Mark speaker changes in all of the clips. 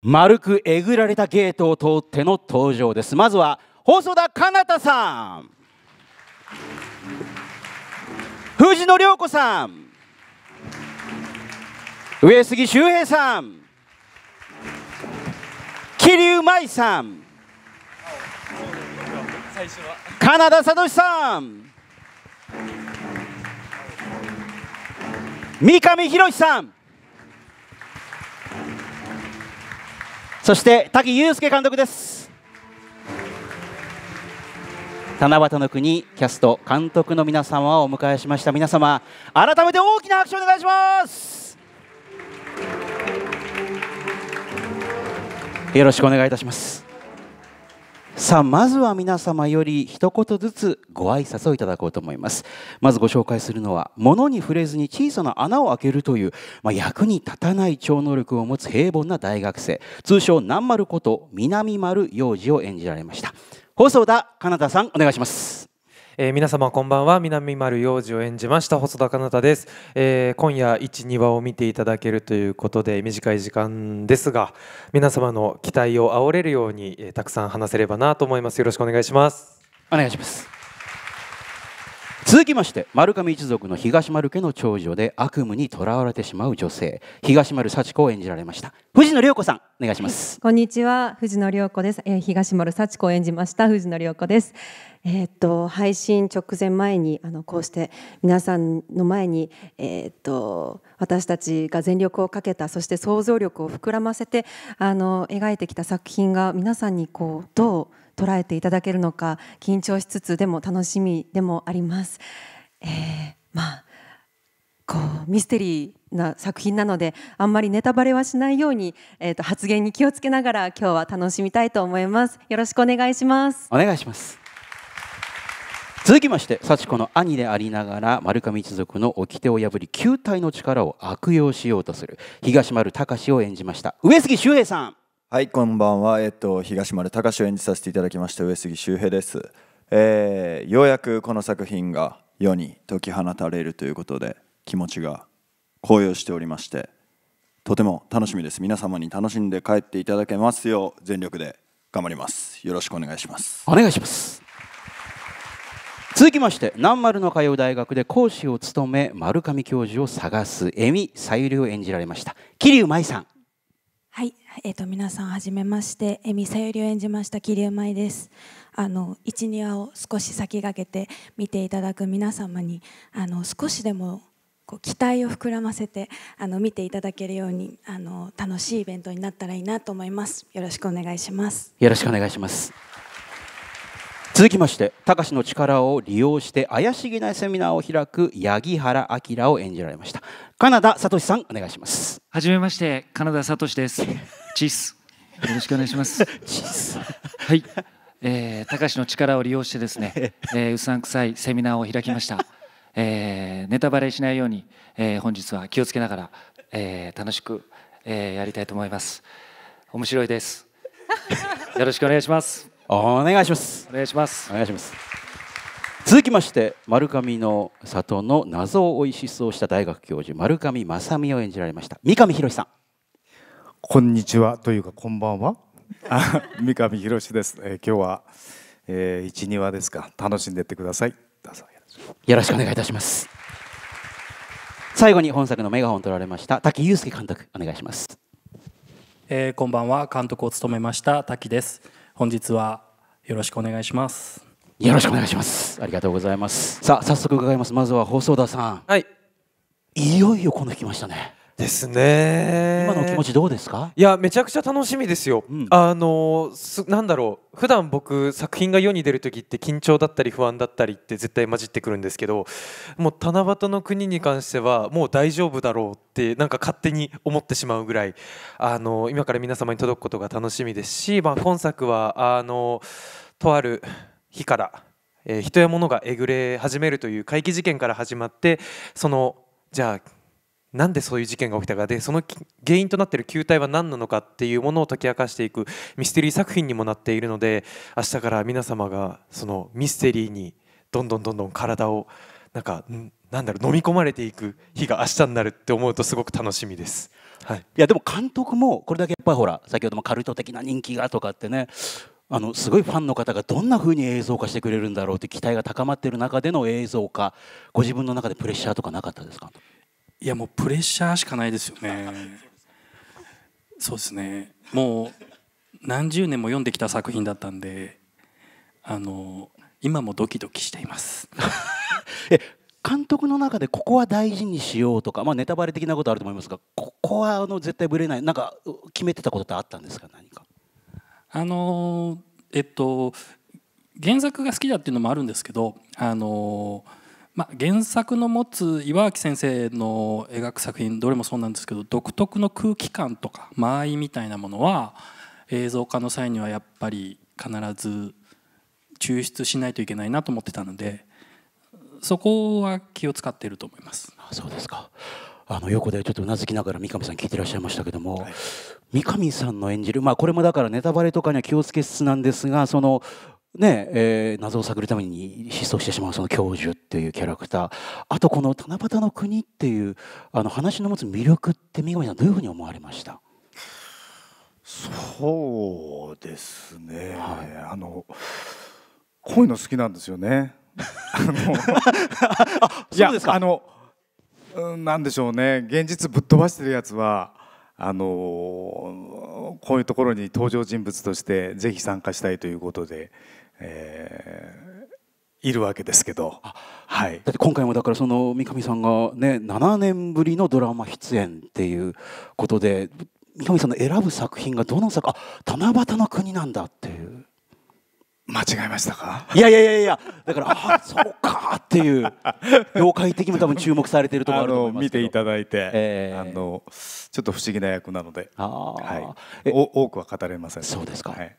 Speaker 1: 丸くえぐられたゲートを通っての登場ですまずは細田かなたさん藤野涼子さん上杉周平さん桐生舞さん金田聡さん三上博さんそして滝祐介監督です七夕の国キャスト監督の皆様をお迎えしました皆様改めて大きな拍手お願いしますよろしくお願いいたしますさあまずは皆様より一言ずつご挨拶をいただこうと思いますまずご紹介するのは物に触れずに小さな穴を開けるという、まあ、役に立たない超能力を持つ平凡な大学生通称南丸こと南丸幼児を演じられました放送だ金田さんお願いしますえー、皆様こんばんは南丸洋二を演じました細田奏太です、
Speaker 2: えー、今夜12話を見ていただけるということで短い時間ですが皆様の期待を煽れるように、えー、たくさん話せればなと思いますよろしくお願いしますお
Speaker 1: 願いします続きまして丸亀一族の東丸家の長女で悪夢にとらわれてしまう女性東丸幸子を演じられました藤野涼子さんお願いします、こんにちは藤野涼子です、えー、東丸幸子を演じました藤野涼子ですえー、っと配信直前前にあのこうして皆さんの前にえー、っと私たちが全力をかけたそして想像力を膨らませてあの描いてきた作品が皆さんにこうどう捉えていただけるのか緊張しつつでも楽しみでもあります。えー、まあこうミステリーな作品なのであんまりネタバレはしないように、えーと、発言に気をつけながら今日は楽しみたいと思いますよろしくお願いしますお願いします続きまして幸子の兄でありながら丸上一族の掟を破り球体の力を悪用しようとする東丸隆を演じました上杉秀平さん
Speaker 3: はい、こんばんは。えっと東丸隆を演じさせていただきました上杉修平です、えー、ようやくこの作品が世に解き放たれるということで気持ちが高揚しておりまして、とても楽しみです。皆様に楽しんで帰っていただけますよう全力で頑張ります。よろしくお願いします。お願いします。
Speaker 1: 続きまして南丸の通う大学で講師を務め丸上教授を探す恵美さゆりを演じられました桐生舞さん
Speaker 4: はい、えっ、ー、と
Speaker 2: 皆さんはじめまして、えみさゆりを演じました桐生舞です。あの一二話を少し先駆けて見ていただく皆様にあの少しでもこう期待を膨らませてあの見ていただけるようにあの楽しいイベントになったらいいなと思います。よろしくお願いします。よろしくお願いします。
Speaker 1: 続きましてたかしの力を利用して怪しげなセミナーを開く八木原明を演じられました
Speaker 3: 金田聡さんお願いしますはじめましてカナダ金田聡ですチースよろしくお願いします チースはいえー、たかしの力を利用してですね、えー、うさんくさいセミナーを開きました、えー、ネタバレしないように、えー、本日は気をつけながら、えー、楽しく、えー、やりたいと思います面白いですよろしくお願いしますお願いしますお願いしますお願いします
Speaker 1: 続きまして丸上の里の謎を美味しそうした大学教授丸上正美を演じられました三上博さんこんにちはというかこんばんは三上博です、えー、今日は、えー、一二話ですか楽しんでってくださいよろしくお願いいたします最後に本作のメガホン取られました滝祐介監督お願いします、
Speaker 4: えー、こんばんは監督を務めました滝です本日はよろしくお願いしますよろしくお願いしま
Speaker 1: すありがとうございます
Speaker 4: さあ早速伺いますまずは放送田さんはい
Speaker 1: いよいよこの日来ましたねですね。今の気持ちどうですか？いやめちゃくちゃ楽し
Speaker 2: みですよ。うん、あのなんだろう普段僕作品が世に出る時って緊張だったり不安だったりって絶対混じってくるんですけど、もう七夕の国に関してはもう大丈夫だろうってなんか勝手に思ってしまうぐらいあの今から皆様に届くことが楽しみですし、まあ本作はあのとある日から。えー、人や物がえぐれ始めるという怪奇事件から始まってそのじゃあなんでそういう事件が起きたかでその原因となっている球体は何なのかっていうものを解き明かしていくミステリー作品にもなっているので明日から皆様がそのミステリーにどんどんどんどん体をなんかなんだろう飲み込まれていく日が
Speaker 1: 明日になるって思うとすごく楽しみです。はい、いやでも監督もこれだけやっぱりほら先ほどもカルト的な人気がとかってねあのすごいファンの方がどんな風に映像化してくれるんだろうって期待が高まっている中での映像化ご自分の中でプレッシャーとかなかったですか
Speaker 4: いやもうプレッシャーしかないですよねそうですねもう何十年も読んできた作品だったんであの今もドキドキしています
Speaker 1: え監督の中でここは大事にしようとか、まあ、ネタバレ的なことあると思いますがここはあの絶対ぶれないなんか決めてたことってあったんですか何か
Speaker 4: あのえっと原作が好きだっていうのもあるんですけどあのーまあ、原作の持つ岩脇先生の描く作品どれもそうなんですけど独特の空気感とか間合いみたいなものは映像化の際にはやっぱり必ず抽出しないといけないなと思ってたのでそこは気を使っていると思います。あそうですか
Speaker 1: あの横でちょっとうなずきながら三上さん聞いてらっしゃいましたけども、はい、三上さんの演じる、まあ、これもだからネタバレとかには気をつけつつなんですがそのねえー、謎を探るために失踪してしまうその教授っていうキャラクターあとこの「七夕の国」っていうあの話の持つ魅力って三上さんどういうふうに思われましたそうですね、はい、あのこういうの好きなんですよね。あのいやあの、うん、なんでしょうね現実ぶっ飛ばしてるやつはあのこういうところに登場人物としてぜひ参加したいということで。えー、いるわけですけど、はい、だって今回もだからその三上さんがね7年ぶりのドラマ出演っていうことで三上さんの選ぶ作品がどの作あ七夕の国なんだっていう間違えましたかいやいやいやいやだからあそうかっていう業界的にも多分注目されてるところあると思います見ていただいて、えー、あのちょっと不思議な役なのであ、はい、お多くは語れませんそうですか、はい、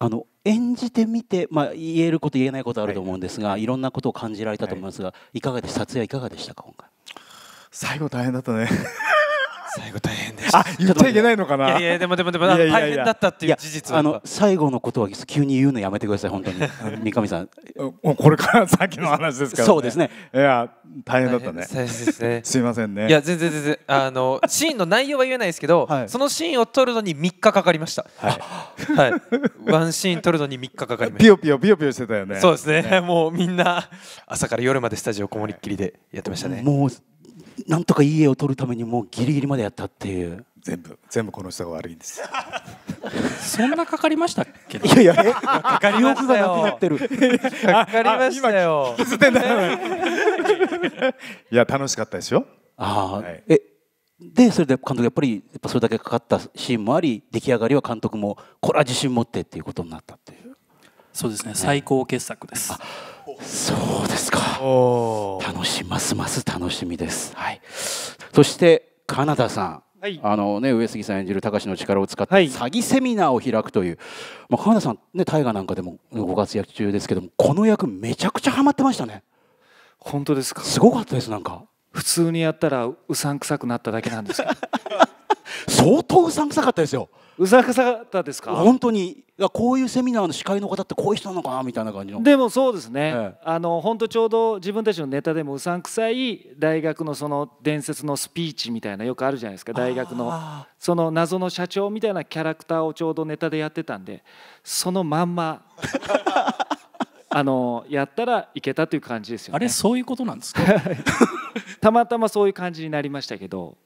Speaker 1: あの演じてみて、まあ、言えること言えないことあると思うんですが、はい、いろんなことを感じられたと思いますが、はい、いかがで撮影はいかがでしたか今回
Speaker 4: 最後大変だったね
Speaker 1: 最後大変でしたあ言っちゃいけないのかないやいやでもでもでも大変だったっていう事実あの最後のことは急に言うのやめてください本当に三上さん これから先の話ですから、そうですねいや大変だったねす、ね、いませんねいや全
Speaker 2: 然全然あの シーンの内容は言えないですけど、そのシーンを撮るのに三日かかりましたはい、はい、ワンシーン撮るのに三日かかりましたピヨ
Speaker 1: ピヨピヨピヨしてたよね
Speaker 2: そうですね、もうみんな朝から夜までスタジオこもりっきりで
Speaker 1: やってましたねもうなんとかいい絵を撮るためにもうギリギリまでやったっていう全部全部この人が悪いんです
Speaker 4: そんなかかりましたっけいやいや かかりましたよなってるかかりましたよ
Speaker 1: いや楽しかったですよああ、はい、えでそれで監督やっぱりやっぱそれだけかかったシーンもあり出来上がりは監督もこれは自信持ってっていうことになったっていうそうですね、ね、最高傑作ですそうですか楽しますます楽しみです、はい、そしてカナダさんはい、あのね上杉さん演じる高志の力を使って詐欺セミナーを開くという、まあ、金田さんね大河なんかでもご活躍中ですけどもこの役
Speaker 3: めちゃくちゃハマってましたね本当ですかすごかったですなんか普通にやったらうさんくさくなっただけなんですけど 相当うさんくさかったですようさんくさかったですか本当
Speaker 1: にこういうセミナーの司会の方ってこういう人なのかなみたいな感じので
Speaker 3: もそうですね、ええ、あの本当ちょうど自分たちのネタでもうさんくさい大学のその伝説のスピーチみたいなよくあるじゃないですか大学のその謎の社長みたいなキャラクターをちょうどネタでやってたんでそのまんま あのやったらいけたという感じですよねあれそういうことなんですか たまたまそういう感じになりましたけど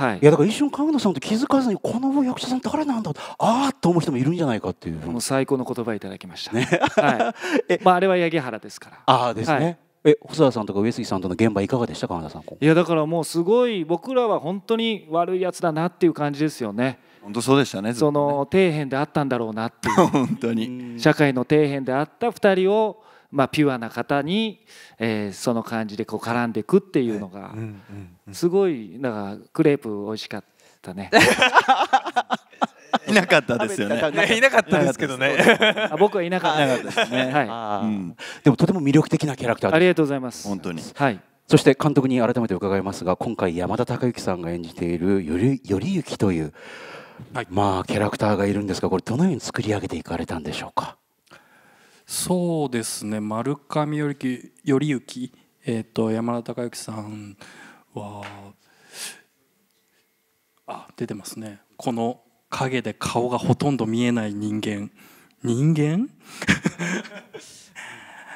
Speaker 3: はい、いやだから一瞬影野さんと気づかずにこの役者さん誰なんだああと思う人もいるんじゃないかっていうもう最高の言葉いただきましたね、はい、まああれは八木原ですから
Speaker 1: ああですね、はいえ細田さんとか上杉さんとの現場いかがでしたか田さんい
Speaker 3: やだからもうすごい僕らは本当に悪いやつだなっていう感じですよね本当そうでしたねその底辺であったんだろうなっていう 本当に社会の底辺であった2人をまあ、ピュアな方に、えー、その感じでこう絡んでいくっていうのが、すごいんかクレープ美味しかったね。いなかったですよね。いなかったですけどね。僕はいなかったですね。はい。でも
Speaker 1: とても魅力的なキャラクター。ありがとうございます。本当に。はい。そして監督に改めて伺いますが、今回山田孝之さんが演じているよりよりゆきという、まあキャラクターがいる
Speaker 4: んですが、これどのように作り上げていかれたんでしょうか。そうですね丸上より之、えーと、山田孝之さんはあ出てますねこの影で顔がほとんど見えない人間人間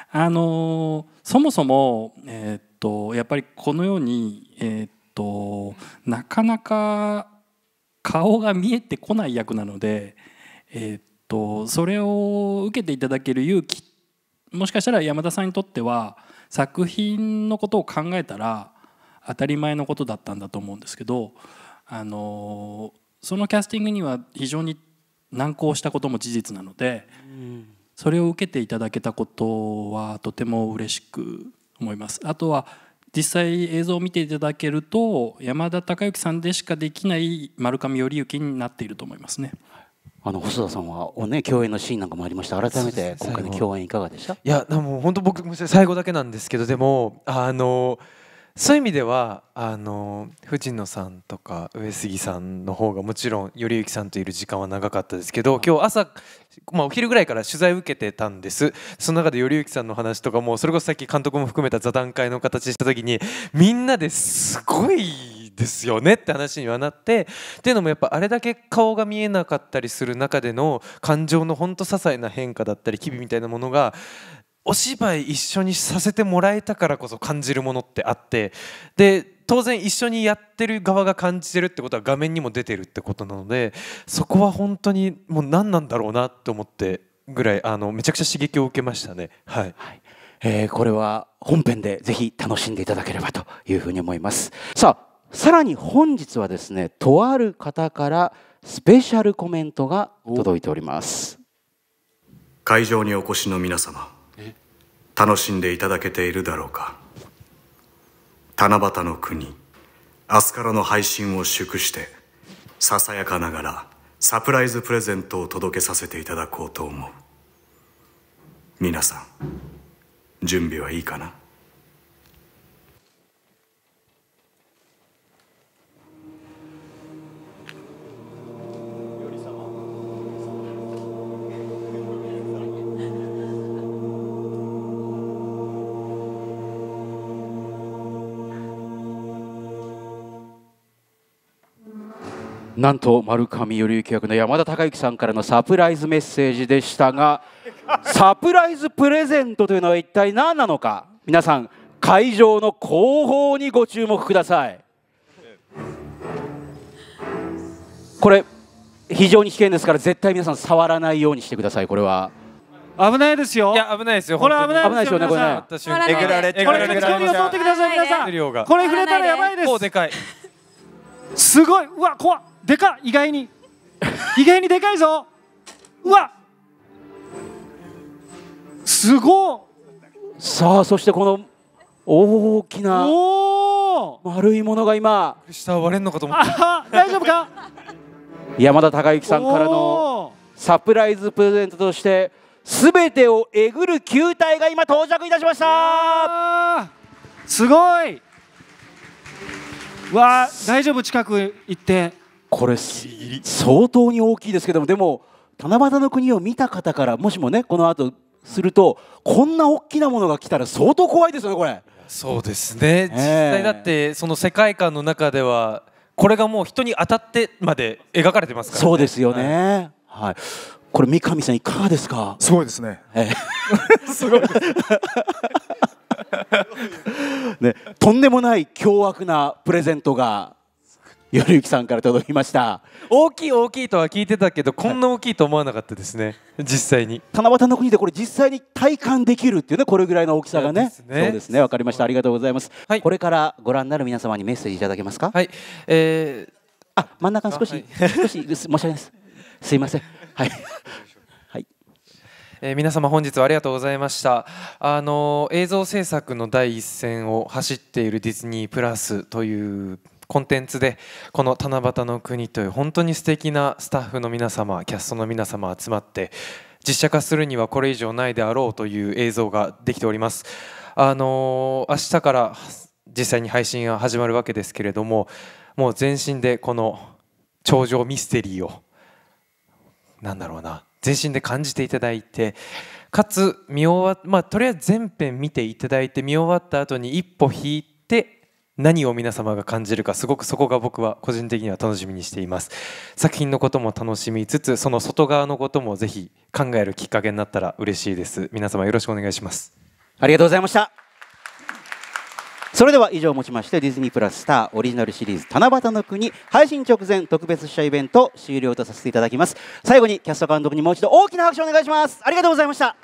Speaker 4: あのそもそも、えっ、ー、とやっぱりこのように、えっ、ー、となかなか顔が見えてこない役なので、えっ、ー、とそれを受けていただける勇気もしかしたら山田さんにとっては作品のことを考えたら当たり前のことだったんだと思うんですけどあのそのキャスティングには非常に難航したことも事実なので、それを受けていただけたことはとても嬉しく思います。あとは実際映像を見ていただけると山田孝之さんでしかできない丸上頼之になっていると思いますね。あの細田さんはおね共演のシーンなんかもありました改めて今回の共演いかがでした
Speaker 1: い
Speaker 2: やでも本当僕最
Speaker 1: 後だけなんですけどでもあのそういう意味ではあの
Speaker 2: 藤野さんとか上杉さんの方がもちろん頼之さんといる時間は長かったですけど今日朝、まあ、お昼ぐらいから取材受けてたんですその中で頼之さんの話とかもそれこそさっき監督も含めた座談会の形した時にみんなですごいですよねって話にはなってっていうのもやっぱあれだけ顔が見えなかったりする中での感情のほんと些細な変化だったり機微みたいなものがお芝居一緒にさせてもらえたからこそ感じるものってあってで当然一緒にやってる側が感じてるってことは画面にも出てるってことなのでそこは本当にもう何なんだろうなと思ってぐらいあのめちゃくちゃ刺激を受けましたね。はい、はい
Speaker 1: えー、これは本編でぜひ楽しんでいただければというふうに思います。さあさらに本日はですねとある方からスペシャルコメントが届いております会場にお越しの皆様楽
Speaker 4: しんでいただけているだろうか七夕の国明日からの配信を祝してささやかながらサプライズプレゼントを届けさせていただこうと思う皆さん準備はいいかな
Speaker 1: なんと丸上頼之役の山田孝之さんからのサプライズメッセージでしたがサプライズプレゼントというのは一体何なのか皆さん会場の後方にご注目くださいこれ非常に危険ですから絶対皆さん触らないようにしてくださいこれは
Speaker 3: 危ないですよいや危ないですよこれ危ないですよねこれえぐられちこれ距離を取ってください皆さんこれ触れたらやばいですすごいうわ怖っでか意外に意外にでかいぞうわすご
Speaker 1: さあそしてこの大きな丸いものが今下割れんのかと思った大丈夫か 山田孝之さんからのサプライズプレゼントとしてすべてをえぐる球体が今到着
Speaker 3: いたしましたすごいわあ大丈夫近く行ってこれ相当に大きいですけどもでも
Speaker 1: 七夕の国を見た方からもしもねこの後するとこんな大きなものが来たら相当怖いで
Speaker 2: すよねこれ。そうですね、えー、実際だってその世界観の中ではこれがもう人に当たってまで描かれてますから、ね、そう
Speaker 1: ですよね、はい、はいこれ三上さんいかがですか。すごいですね。ええ、すごい。ね、とんでもない凶悪なプレゼントがよりゆきさんから届きました大きい大きいとは聞いてたけどこんな大きいと思わなかったですね、はい、実際に七夕の国でこれ実際に体感できるっていうねこれぐらいの大きさがねそうですねわ、かりましたありがとうございます、はい、これからご覧になる皆様にメッセージいただけますかはい、えー、あ真ん中少し、はい、少し申し訳ないですすいませんはい
Speaker 2: え皆様本日はありがとうございましたあの映像制作の第一線を走っているディズニープラスというコンテンツでこの「七夕の国」という本当に素敵なスタッフの皆様キャストの皆様集まって実写化するにはこれ以上ないであろうという映像ができております。あのー、明日から実際に配信が始まるわけですけれどももう全身でこの頂上ミステリーをなんだろうな全身で感じていただいてかつ見終わまあとりあえず全編見ていただいて見終わった後に一歩引いて何を皆様が感じるかすごくそこが僕は個人的には楽しみにしています作品のことも楽しみつつその外側のこともぜひ考えるきっかけになったら嬉しいです皆様よろしくお願いしますあ
Speaker 1: りがとうございましたそれでは以上をもちましてディズニープラススターオリジナルシリーズ七夕の国配信直前特別試写イベント終了とさせていただきます最後にキャスト監督にもう一度大きな拍手をお願いしますありがとうございました